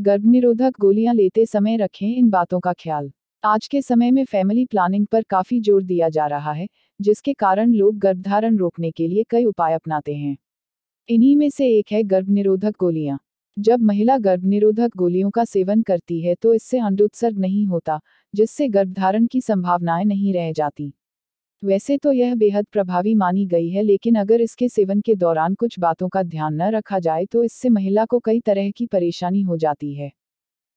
गर्भ निरोधक गोलियां लेते समय रखें इन बातों का ख्याल आज के समय में फैमिली प्लानिंग पर काफी जोर दिया जा रहा है जिसके कारण लोग गर्भधारण रोकने के लिए कई उपाय अपनाते हैं इन्हीं में से एक है गर्भ निरोधक गोलियां जब महिला गर्भ निरोधक गोलियों का सेवन करती है तो इससे अंडोत्सर्ग नहीं होता जिससे गर्भधारण की संभावनाएं नहीं रह जाती वैसे तो यह बेहद प्रभावी मानी गई है लेकिन अगर इसके सेवन के दौरान कुछ बातों का ध्यान न रखा जाए तो इससे महिला को कई तरह की परेशानी हो जाती है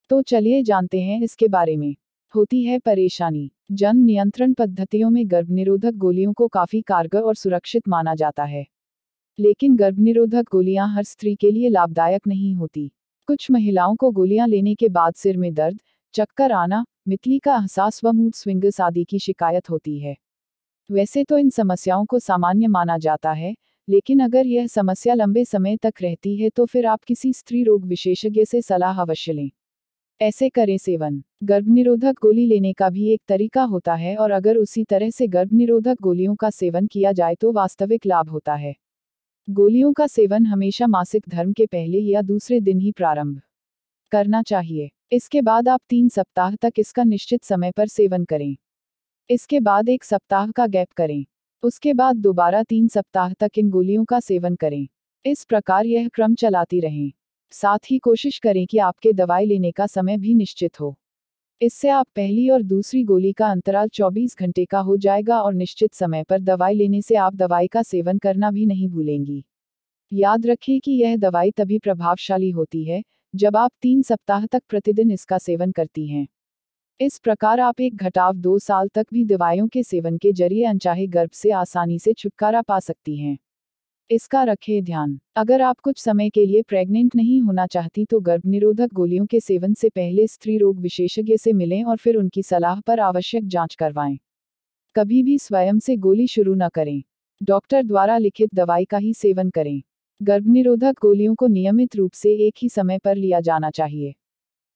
तो चलिए जानते हैं इसके बारे में होती है परेशानी जन नियंत्रण पद्धतियों में गर्भ निरोधक गोलियों को काफी कारगर और सुरक्षित माना जाता है लेकिन गर्भ निरोधक गोलियां हर स्त्री के लिए लाभदायक नहीं होती कुछ महिलाओं को गोलियां लेने के बाद सिर में दर्द चक्कर आना मितली का एहसास व मूड स्विंगस आदि की शिकायत होती है वैसे तो इन समस्याओं को सामान्य माना जाता है लेकिन अगर यह समस्या लंबे समय तक रहती है तो फिर आप किसी स्त्री रोग विशेषज्ञ से सलाह अवश्य लें ऐसे करें सेवन गर्भ निरोधक गोली लेने का भी एक तरीका होता है और अगर उसी तरह से गर्भ निरोधक गोलियों का सेवन किया जाए तो वास्तविक लाभ होता है गोलियों का सेवन हमेशा मासिक धर्म के पहले या दूसरे दिन ही प्रारंभ करना चाहिए इसके बाद आप तीन सप्ताह तक इसका निश्चित समय पर सेवन करें इसके बाद एक सप्ताह का गैप करें उसके बाद दोबारा तीन सप्ताह तक इन गोलियों का सेवन करें इस प्रकार यह क्रम चलाती रहें साथ ही कोशिश करें कि आपके दवाई लेने का समय भी निश्चित हो इससे आप पहली और दूसरी गोली का अंतराल 24 घंटे का हो जाएगा और निश्चित समय पर दवाई लेने से आप दवाई का सेवन करना भी नहीं भूलेंगी याद रखें कि यह दवाई तभी प्रभावशाली होती है जब आप तीन सप्ताह तक प्रतिदिन इसका सेवन करती हैं इस प्रकार आप एक घटाव दो साल तक भी दवाइयों के सेवन के जरिए अनचाहे गर्भ से आसानी से छुटकारा पा सकती हैं इसका रखें ध्यान अगर आप कुछ समय के लिए प्रेग्नेंट नहीं होना चाहती तो गर्भ निरोधक गोलियों के सेवन से पहले स्त्री रोग विशेषज्ञ से मिलें और फिर उनकी सलाह पर आवश्यक जांच करवाएं कभी भी स्वयं से गोली शुरू न करें डॉक्टर द्वारा लिखित दवाई का ही सेवन करें गर्भ निरोधक गोलियों को नियमित रूप से एक ही समय पर लिया जाना चाहिए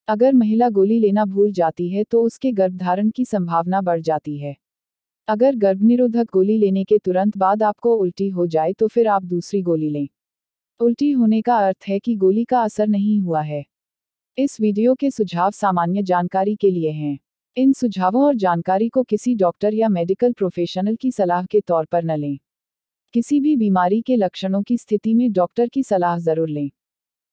अगर महिला गोली लेना भूल जाती है तो उसके गर्भधारण की संभावना बढ़ जाती है अगर गर्भ निरोधक गोली लेने के तुरंत बाद आपको उल्टी हो जाए तो फिर आप दूसरी गोली लें उल्टी होने का अर्थ है कि गोली का असर नहीं हुआ है इस वीडियो के सुझाव सामान्य जानकारी के लिए हैं इन सुझावों और जानकारी को किसी डॉक्टर या मेडिकल प्रोफेशनल की सलाह के तौर पर न लें किसी भी बीमारी के लक्षणों की स्थिति में डॉक्टर की सलाह जरूर लें